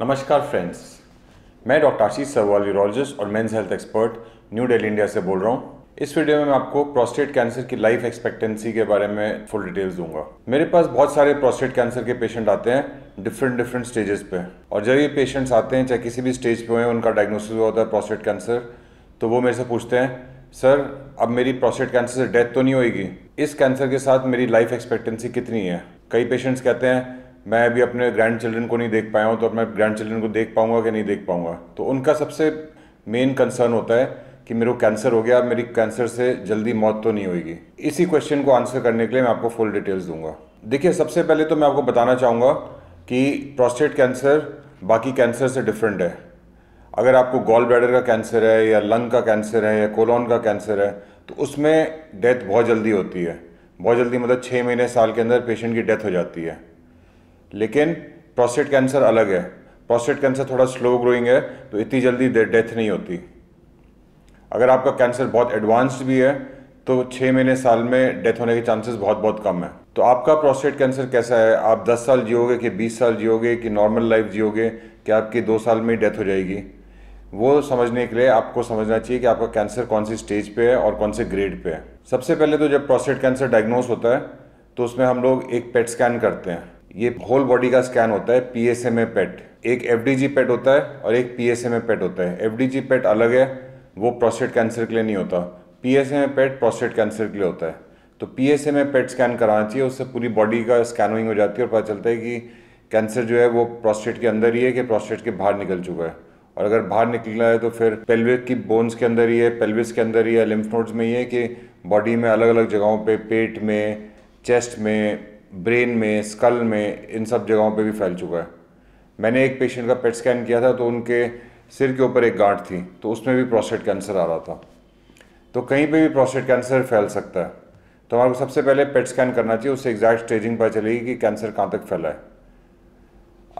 नमस्कार फ्रेंड्स मैं doctor Ashish Sarwal urologist और men's health expert New Delhi India से बोल रहा हूँ इस वीडियो में मैं आपको प्रोस्टेट कैंसर की लाइफ एक्सपेक्टेंसी के बारे में फुल डिटेल्स दूंगा मेरे पास बहुत सारे प्रोस्टेट कैंसर के पेशेंट आते हैं डिफरेंट डिफरेंट स्टेजेस पे और जब ये पेशेंट्स आते हैं चाहे किसी भी स्टेज पे हुए उनका डायग्नोसिस हुआ होता है प्रोस्टेट कैंसर तो वो मेरे से पूछते हैं सर अब मेरी प्रोस्टेट कैंसर से डेथ तो नहीं होगी इस कैंसर के साथ मेरी लाइफ एक्सपेक्टेंसी कितनी है कई पेशेंट्स कहते हैं मैं अभी अपने ग्रैंड चिल्ड्रन को नहीं देख पाया हूँ तो मैं ग्रैंड चिल्ड्रन को देख पाऊंगा कि नहीं देख पाऊंगा तो उनका सबसे मेन कंसर्न होता है कि मेरे को कैंसर हो गया मेरी कैंसर से जल्दी मौत तो नहीं होगी इसी क्वेश्चन को आंसर करने के लिए मैं आपको फुल डिटेल्स दूंगा देखिए सबसे पहले तो मैं आपको बताना चाहूँगा कि प्रोस्टेट कैंसर बाकी कैंसर से डिफरेंट है अगर आपको गॉल ब्लैडर का कैंसर है या लंग का कैंसर है या कोलोन का कैंसर है तो उसमें डेथ बहुत जल्दी होती है बहुत जल्दी मतलब छः महीने साल के अंदर पेशेंट की डेथ हो जाती है लेकिन प्रोस्टेट कैंसर अलग है प्रोस्टेट कैंसर थोड़ा स्लो ग्रोइंग है तो इतनी जल्दी डेथ नहीं होती अगर आपका कैंसर बहुत एडवांस्ड भी है तो छः महीने साल में डेथ होने के चांसेस बहुत बहुत कम है तो आपका प्रोस्टेट कैंसर कैसा है आप 10 साल जियोगे कि 20 साल जियोगे कि नॉर्मल लाइफ जियोगे कि आपकी दो साल में ही डेथ हो जाएगी वो समझने के लिए आपको समझना चाहिए कि आपका कैंसर कौन सी स्टेज पे है और कौन से ग्रेड पे है सबसे पहले तो जब प्रोस्टेट कैंसर डायग्नोस होता है तो उसमें हम लोग एक पेट स्कैन करते हैं ये होल बॉडी का स्कैन होता है P S M A PET एक एफ डी जी पेट होता है और एक P S M A PET होता है एफ डी जी पेट अलग है वो प्रोस्टेट कैंसर के लिए नहीं होता P S M A PET prostate cancer के लिए होता है तो P S M A PET scan कराना चाहिए उससे पूरी बॉडी का स्कैनिंग हो जाती है और पता चलता है कि कैंसर जो है वो प्रोस्टेट के अंदर ही है कि प्रोस्टेट के बाहर निकल चुका है और अगर बाहर निकला है तो फिर पेल्विक की बोन्स के अंदर ही है पेल्विस के अंदर ही है लिम्फ नोड्स में ही है कि बॉडी में अलग अलग जगहों पे पेट में चेस्ट में ब्रेन में स्कल में इन सब जगहों पे भी फैल चुका है मैंने एक पेशेंट का पेट स्कैन किया था तो उनके सिर के ऊपर एक गांठ थी तो उसमें भी प्रोस्टेट कैंसर आ रहा था तो कहीं पे भी प्रोस्टेट कैंसर फैल सकता है तो हमारे को सबसे पहले पेट स्कैन करना चाहिए उससे एग्जैक्ट स्टेजिंग पता चलेगी कि कैंसर कहाँ तक फैला है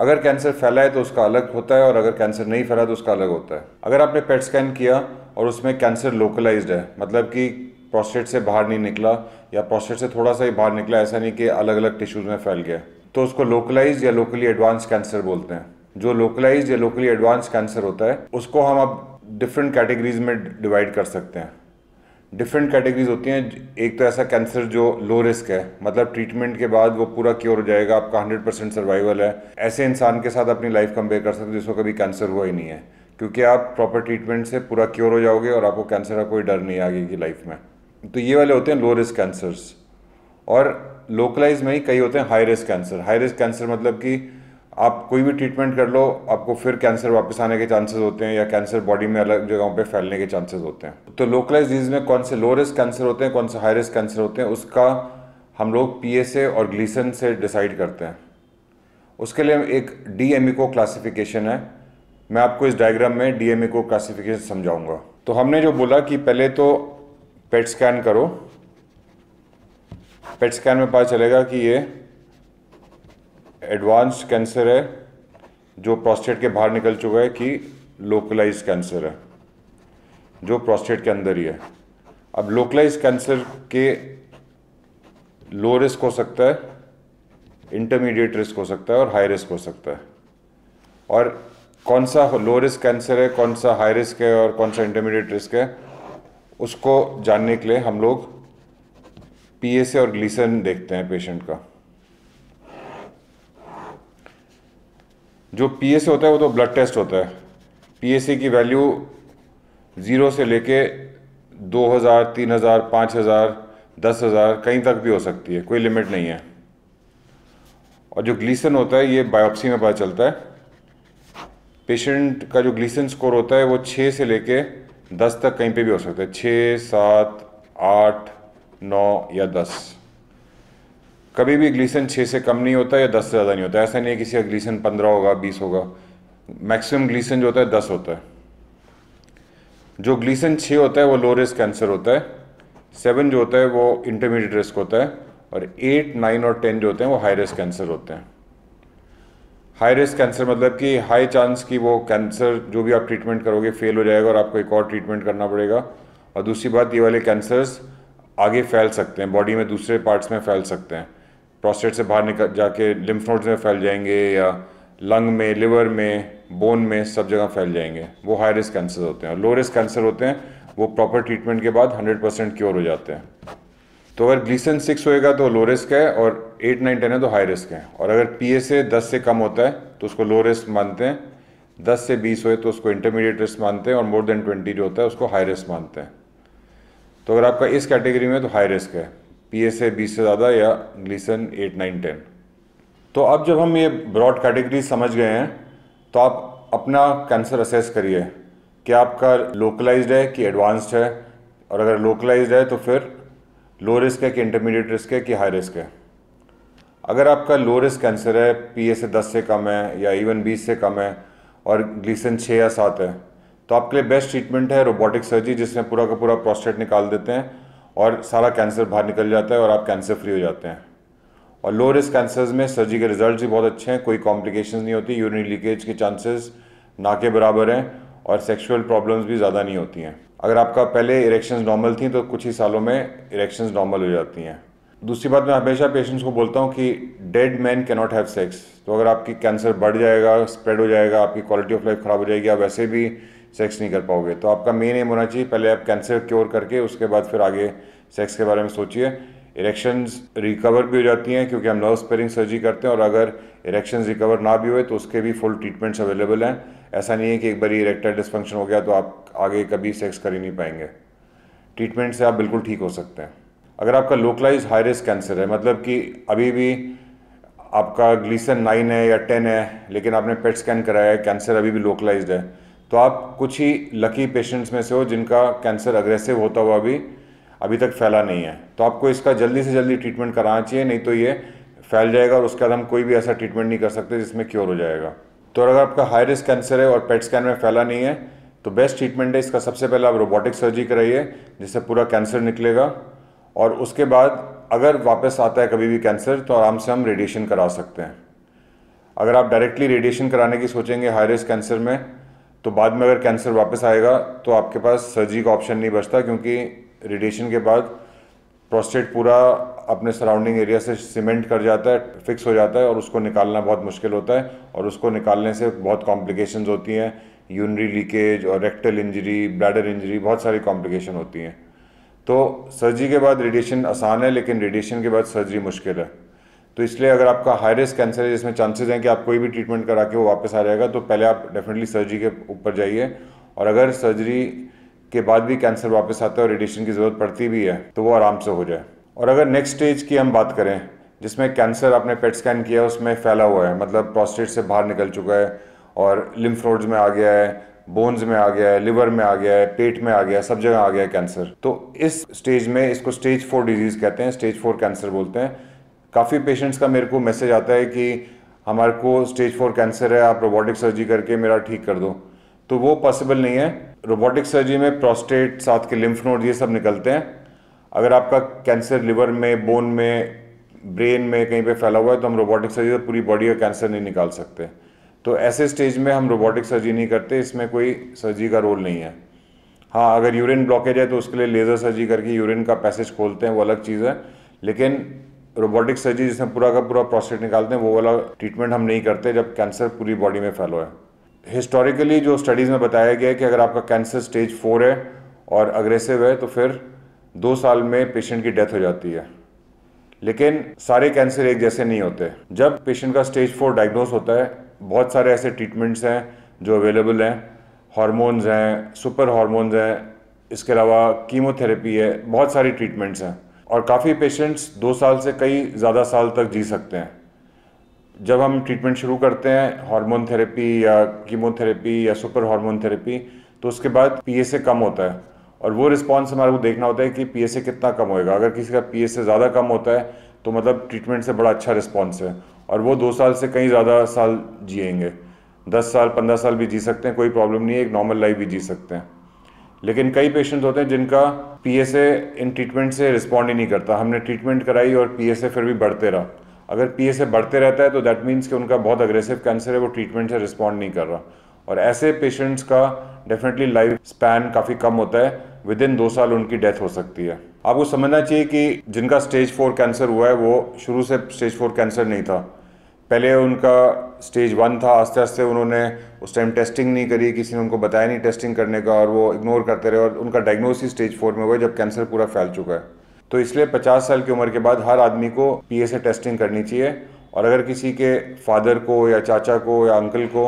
अगर कैंसर फैला है तो उसका अलग होता है और अगर कैंसर नहीं फैला तो उसका अलग होता है अगर आपने पेट स्कैन किया और उसमें कैंसर लोकलाइज्ड है मतलब कि प्रोस्टेट से बाहर नहीं निकला या प्रोस्टेट से थोड़ा सा ही बाहर निकला ऐसा नहीं कि अलग अलग टिश्यूज में फैल गया तो उसको लोकलाइज या लोकली एडवांस कैंसर बोलते हैं जो लोकलाइज या लोकली एडवांस कैंसर होता है उसको हम अब डिफरेंट कैटेगरीज में डिवाइड कर सकते हैं डिफरेंट कैटेगरीज होती हैं एक तो ऐसा कैंसर जो लो रिस्क है मतलब ट्रीटमेंट के बाद वो पूरा क्योर हो जाएगा आपका हंड्रेड परसेंट सर्वाइवल है ऐसे इंसान के साथ अपनी लाइफ कंपेयर कर सकते हो जिसको कभी कैंसर हुआ ही नहीं है क्योंकि आप प्रॉपर ट्रीटमेंट से पूरा क्योर हो जाओगे और आपको कैंसर का कोई डर नहीं आगे की लाइफ में तो ये वाले होते हैं लो रिस्क कैंसर्स और लोकलाइज में ही कई होते हैं high risk cancer high risk cancer मतलब कि आप कोई भी ट्रीटमेंट कर लो आपको फिर कैंसर वापस आने के चांसेस होते हैं या कैंसर बॉडी में अलग जगहों पे फैलने के चांसेस होते हैं तो लोकलाइज डिजीज में कौन से लो रिस्क कैंसर होते हैं कौन से हाई रिस्क कैंसर होते हैं उसका हम लोग पी और ग्लीसन से डिसाइड करते हैं उसके लिए एक डी को क्लासिफिकेशन है मैं आपको इस डायग्राम में डी को क्लासिफिकेशन समझाऊंगा तो हमने जो बोला कि पहले तो पेट स्कैन e करो पेट स्कैन e में पता चलेगा कि ये एडवांस कैंसर है जो प्रोस्टेट के बाहर निकल चुका है कि लोकलाइज कैंसर है जो प्रोस्टेट के अंदर ही है अब लोकलाइज कैंसर के लो रिस्क हो सकता है इंटरमीडिएट रिस्क हो सकता है और हाई रिस्क हो सकता है और कौन सा लो रिस्क कैंसर है कौन सा हाई रिस्क है और कौन सा इंटरमीडिएट रिस्क है उसको जानने के लिए हम लोग पीएसए और ग्लीसन देखते हैं पेशेंट का जो पीएसए होता है वो तो ब्लड टेस्ट होता है पीएसए की वैल्यू ज़ीरो से लेके दो हज़ार तीन हज़ार पाँच हज़ार दस हज़ार कहीं तक भी हो सकती है कोई लिमिट नहीं है और जो ग्लीसन होता है ये बायोप्सी में पता चलता है पेशेंट का जो ग्लीसन स्कोर होता है वो छः से लेके दस तक कहीं पे भी हो सकता है छः सात आठ नौ या दस कभी भी ग्लीसन छः से कम नहीं होता या दस से ज़्यादा नहीं होता ऐसा नहीं है किसी का ग्लीसन पंद्रह होगा बीस होगा मैक्सिमम ग्लीसन जो होता है दस होता है जो ग्लीसन छः होता है वो लो रिस्क कैंसर होता है सेवन जो होता है वो इंटरमीडिएट रिस्क होता है और एट नाइन और टेन जो होते हैं वो हाई रिस्क कैंसर होते हैं हाई रिस्क कैंसर मतलब कि हाई चांस कि वो कैंसर जो भी आप ट्रीटमेंट करोगे फेल हो जाएगा और आपको एक और ट्रीटमेंट करना पड़ेगा और दूसरी बात ये वाले कैंसर्स आगे फैल सकते हैं बॉडी में दूसरे पार्ट्स में फैल सकते हैं प्रोस्टेट से बाहर निकल जाके लिम्फ नोड्स में फैल जाएंगे या लंग में लिवर में बोन में सब जगह फैल जाएंगे वो हाई रिस्क कैंसर होते हैं और लो रिस्क कैंसर होते हैं वो प्रॉपर ट्रीटमेंट के बाद 100 परसेंट क्योर हो जाते हैं तो अगर ग्लीसन सिक्स होएगा तो लो रिस्क है और एट नाइन टेन है तो हाई रिस्क है और अगर पी एस ए दस से कम होता है तो उसको लो रिस्क मानते हैं दस से बीस होए तो उसको इंटरमीडिएट रिस्क मानते हैं और मोर देन ट्वेंटी जो होता है उसको हाई रिस्क मानते हैं तो अगर आपका इस कैटेगरी में तो हाई रिस्क है पी एस ए बीस से ज़्यादा या ग्लीसन एट नाइन टेन तो अब जब हम ये ब्रॉड कैटेगरी समझ गए हैं तो आप अपना कैंसर असेस करिए कि आपका लोकलाइज्ड है कि एडवांस्ड है और अगर लोकलाइज्ड है तो फिर लो रिस्क है कि इंटरमीडिएट रिस्क है कि हाई रिस्क है अगर आपका लो रिस्क कैंसर है पी ए दस से कम है या इवन बीस से कम है और ग्लीसन छः या सात है तो आपके लिए बेस्ट ट्रीटमेंट है रोबोटिक सर्जरी जिसमें पूरा का पूरा प्रोस्टेट निकाल देते हैं और सारा कैंसर बाहर निकल जाता है और आप कैंसर फ्री हो जाते हैं और लो रिस्क कैंसर्स में सर्जरी के रिजल्ट भी बहुत अच्छे हैं कोई कॉम्प्लिकेशन नहीं होती यूरिन लीकेज के चांसेस ना के बराबर हैं और सेक्सुअल प्रॉब्लम्स भी ज़्यादा नहीं होती हैं अगर आपका पहले इरेक्शंस नॉर्मल थी तो कुछ ही सालों में इरेक्शंस नॉर्मल हो जाती हैं दूसरी बात मैं हमेशा पेशेंट्स को बोलता हूँ कि dead man can not have sex तो अगर आपकी कैंसर बढ़ जाएगा स्प्रेड हो जाएगा आपकी क्वालिटी ऑफ लाइफ ख़राब हो जाएगी आप वैसे भी सेक्स नहीं कर पाओगे तो आपका मेन एम होना चाहिए पहले आप कैंसर क्योर करके उसके बाद फिर आगे सेक्स के बारे में सोचिए इरेक्शंस रिकवर भी हो जाती हैं क्योंकि हम नर्व स्पेरिंग सर्जरी करते हैं और अगर इरेक्शंस रिकवर ना भी हुए तो उसके भी फुल ट्रीटमेंट्स अवेलेबल हैं ऐसा नहीं है कि एक बार इरेक्टाइल डिस्फंक्शन हो गया तो आप आगे कभी सेक्स कर ही नहीं पाएंगे ट्रीटमेंट से आप बिल्कुल ठीक हो सकते हैं अगर आपका लोकलाइज हाई रिस्क कैंसर है मतलब कि अभी भी आपका ग्लीसन नाइन है या टेन है लेकिन आपने पेट स्कैन कराया है कैंसर अभी भी लोकलाइज है तो आप कुछ ही लकी पेशेंट्स में से हो जिनका कैंसर अग्रेसिव होता हुआ भी अभी तक फैला नहीं है तो आपको इसका जल्दी से जल्दी ट्रीटमेंट कराना चाहिए नहीं तो ये फैल जाएगा और उसके बाद हम कोई भी ऐसा ट्रीटमेंट नहीं कर सकते जिसमें क्योर हो जाएगा तो अगर आपका हाई रिस्क कैंसर है और पेट स्कैन में फैला नहीं है तो बेस्ट ट्रीटमेंट है इसका सबसे पहले आप रोबोटिक सर्जरी कराइए जिससे पूरा कैंसर निकलेगा और उसके बाद अगर वापस आता है कभी भी कैंसर तो आराम से हम रेडिएशन करा सकते हैं अगर आप डायरेक्टली रेडिएशन कराने की सोचेंगे हाई रिस्क कैंसर में तो बाद में अगर कैंसर वापस आएगा तो आपके पास सर्जरी का ऑप्शन नहीं बचता क्योंकि रेडिएशन के बाद प्रोस्टेट पूरा अपने सराउंडिंग एरिया से सीमेंट कर जाता है फिक्स हो जाता है और उसको निकालना बहुत मुश्किल होता है और उसको निकालने से बहुत कॉम्प्लिकेशन होती हैं यूनरी लीकेज और रेक्टल इंजरी ब्लैडर इंजरी बहुत सारी कॉम्प्लिकेशन होती हैं तो सर्जरी के बाद रेडिएशन आसान है लेकिन रेडिएशन के बाद सर्जरी मुश्किल है तो इसलिए अगर आपका हाई रिस्क कैंसर है जिसमें चांसेस हैं कि आप कोई भी ट्रीटमेंट करा के वो वापस आ जाएगा तो पहले आप डेफिनेटली सर्जरी के ऊपर जाइए और अगर सर्जरी के बाद भी कैंसर वापस आता है और रेडिएशन की ज़रूरत पड़ती भी है तो वो आराम से हो जाए और अगर नेक्स्ट स्टेज की हम बात करें जिसमें कैंसर आपने पेट स्कैन किया उसमें फैला हुआ है मतलब प्रोस्टेट से बाहर निकल चुका है और लिम्फ्रोड्स में आ गया है बोन्स में आ गया है लिवर में आ गया है पेट में आ गया है सब जगह आ गया है कैंसर तो इस स्टेज में इसको स्टेज फोर डिजीज़ कहते हैं स्टेज फोर कैंसर बोलते हैं काफ़ी पेशेंट्स का मेरे को मैसेज आता है कि हमारे को स्टेज फोर कैंसर है आप रोबोटिक सर्जरी करके मेरा ठीक कर दो तो वो पॉसिबल नहीं है रोबोटिक सर्जरी में प्रोस्टेट साथ के लिम्फ नोड ये सब निकलते हैं अगर आपका कैंसर लिवर में बोन में ब्रेन में कहीं पे फैला हुआ है तो हम रोबोटिक सर्जरी से पूरी बॉडी का कैंसर नहीं निकाल सकते तो ऐसे स्टेज में हम रोबोटिक सर्जरी नहीं करते इसमें कोई सर्जरी का रोल नहीं है हाँ अगर यूरिन ब्लॉकेज है तो उसके लिए लेज़र सर्जरी करके यूरिन का पैसेज खोलते हैं वो अलग चीज़ है लेकिन रोबोटिक सर्जरी जिसमें पूरा का पूरा प्रोस्टेट निकालते हैं वो वाला ट्रीटमेंट हम नहीं करते जब कैंसर पूरी बॉडी में फैलो है हिस्टोरिकली जो स्टडीज़ में बताया गया है कि अगर आपका कैंसर स्टेज फोर है और अग्रेसिव है तो फिर दो साल में पेशेंट की डेथ हो जाती है लेकिन सारे कैंसर एक जैसे नहीं होते जब पेशेंट का स्टेज फोर डायग्नोस होता है बहुत सारे ऐसे ट्रीटमेंट्स हैं जो अवेलेबल हैं हार्मोन्स हैं सुपर हार्मोन्स हैं इसके अलावा कीमोथेरेपी है बहुत सारी ट्रीटमेंट्स हैं और काफ़ी पेशेंट्स दो साल से कई ज़्यादा साल तक जी सकते हैं जब हम ट्रीटमेंट शुरू करते हैं हार्मोन थेरेपी या कीमोथेरेपी या सुपर हार्मोन थेरेपी तो उसके बाद पीएसए कम होता है और वो रिस्पॉन्स हमारे को देखना होता है कि पी कितना कम होएगा अगर किसी का पी ज़्यादा कम होता है तो मतलब ट्रीटमेंट से बड़ा अच्छा रिस्पॉन्स है और वो दो साल से कहीं ज़्यादा साल जियेंगे दस साल पंद्रह साल भी जी सकते हैं कोई प्रॉब्लम नहीं है एक नॉर्मल लाइफ भी जी सकते हैं लेकिन कई पेशेंट होते हैं जिनका पी इन ट्रीटमेंट से रिस्पॉन्ड ही नहीं करता हमने ट्रीटमेंट कराई और पी फिर भी बढ़ते रहा अगर पी बढ़ते रहता है तो दैट मीन्स कि उनका बहुत अग्रेसिव कैंसर है वो ट्रीटमेंट से रिस्पॉन्ड नहीं कर रहा और ऐसे पेशेंट्स का डेफिनेटली लाइफ स्पैन काफ़ी कम होता है विद इन दो साल उनकी डेथ हो सकती है आपको समझना चाहिए कि जिनका स्टेज फोर कैंसर हुआ है वो शुरू से स्टेज फोर कैंसर नहीं था पहले उनका स्टेज वन था आस्ते आस्ते उन्होंने उस टाइम टेस्टिंग नहीं करी किसी ने उनको बताया नहीं टेस्टिंग करने का और वो इग्नोर करते रहे और उनका डायग्नोसिस स्टेज फोर में हुआ जब कैंसर पूरा फैल चुका है तो इसलिए 50 साल की उम्र के बाद हर आदमी को पी टेस्टिंग करनी चाहिए और अगर किसी के फादर को या चाचा को या अंकल को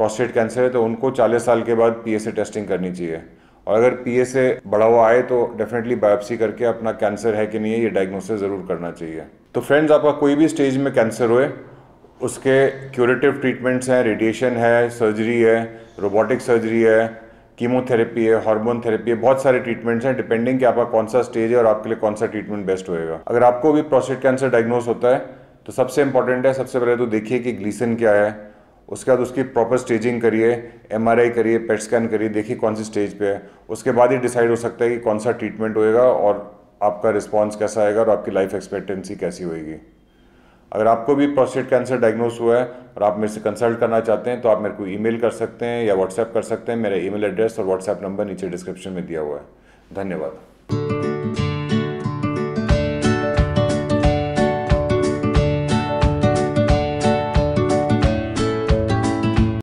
प्रोस्टेट कैंसर है तो उनको 40 साल के बाद पी टेस्टिंग करनी चाहिए और अगर पीएसए बढ़ा हुआ आए तो डेफिनेटली बायोप्सी करके अपना कैंसर है कि नहीं है ये डायग्नोसिस ज़रूर करना चाहिए तो फ्रेंड्स आपका कोई भी स्टेज में कैंसर हुए उसके क्यूरेटिव ट्रीटमेंट्स हैं रेडिएशन है सर्जरी है रोबोटिक सर्जरी है कीमोथेरेपी है हार्मोन थेरेपी है बहुत सारे ट्रीटमेंट्स हैं डिपेंडिंग कि आपका कौन सा स्टेज है और आपके लिए कौन सा ट्रीटमेंट बेस्ट होएगा अगर आपको भी प्रोस्टेट कैंसर डायग्नोस होता है तो सबसे इंपॉर्टेंट है सबसे पहले तो देखिए कि ग्लीसन क्या है उसके बाद उसकी प्रॉपर स्टेजिंग करिए एमआरआई करिए पेट स्कैन करिए देखिए कौन सी स्टेज पे है उसके बाद ही डिसाइड हो सकता है कि कौन सा ट्रीटमेंट होएगा और आपका रिस्पॉन्स कैसा आएगा और आपकी लाइफ एक्सपेक्टेंसी कैसी होएगी अगर आपको भी प्रोस्टेट कैंसर डायग्नोस हुआ है और आप मेरे से कंसल्ट करना चाहते हैं तो आप मेरे को ईमेल कर सकते हैं या व्हाट्सएप कर सकते हैं मेरा ईमेल एड्रेस और व्हाट्सएप नंबर नीचे डिस्क्रिप्शन में दिया हुआ है धन्यवाद